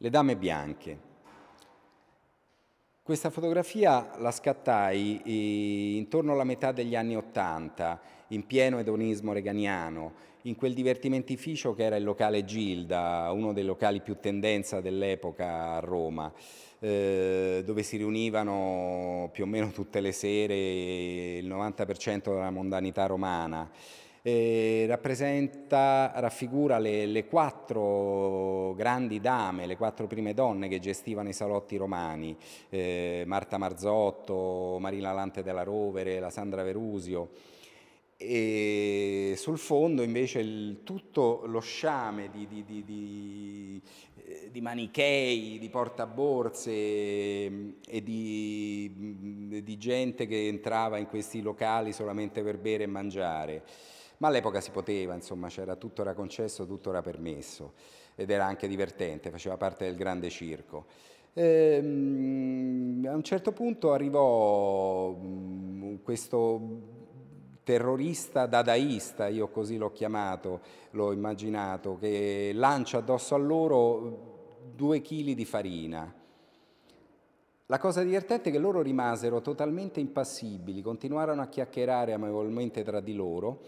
Le Dame Bianche. Questa fotografia la scattai eh, intorno alla metà degli anni Ottanta, in pieno edonismo reganiano, in quel divertimentificio che era il locale Gilda, uno dei locali più tendenza dell'epoca a Roma, eh, dove si riunivano più o meno tutte le sere il 90% della mondanità romana eh, rappresenta, raffigura le, le, quattro grandi dame, le quattro prime donne che gestivano i salotti romani, eh, Marta Marzotto, Marina Lante della Rovere, la Sandra Verusio. E sul fondo invece il, tutto lo sciame di, di, di, di eh, di manichei, di portaborse mm, e di, mm, di, gente che entrava in questi locali solamente per bere e mangiare ma all'epoca si poteva, insomma, c'era, tutto era concesso, tutto era permesso ed era anche divertente, faceva parte del grande circo. Ehm, a un certo punto arrivò mm, questo terrorista dadaista, io così l'ho chiamato, l'ho immaginato, che lancia addosso a loro due chili di farina. La cosa divertente è che loro rimasero totalmente impassibili, continuarono a chiacchierare amorevolmente tra di loro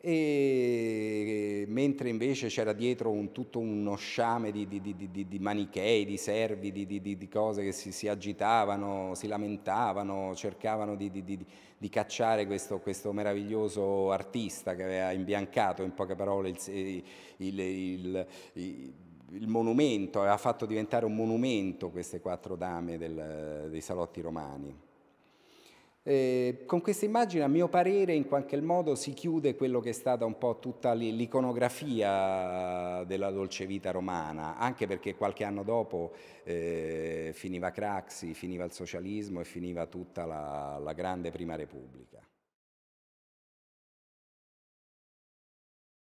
e mentre invece c'era dietro un, tutto uno sciame di, di, di, di manichei, di servi, di, cose che si, si, agitavano, si lamentavano, cercavano di, cacciare questo, questo, meraviglioso artista che aveva imbiancato in poche parole il, il, il, il il monumento, aveva fatto diventare un monumento queste quattro dame del, dei salotti romani. Eh, con questa immagine, a mio parere, in qualche modo si chiude quello che è stata un po' tutta l'iconografia della dolce vita romana, anche perché qualche anno dopo eh, finiva Craxi, finiva il socialismo e finiva tutta la, la grande prima repubblica.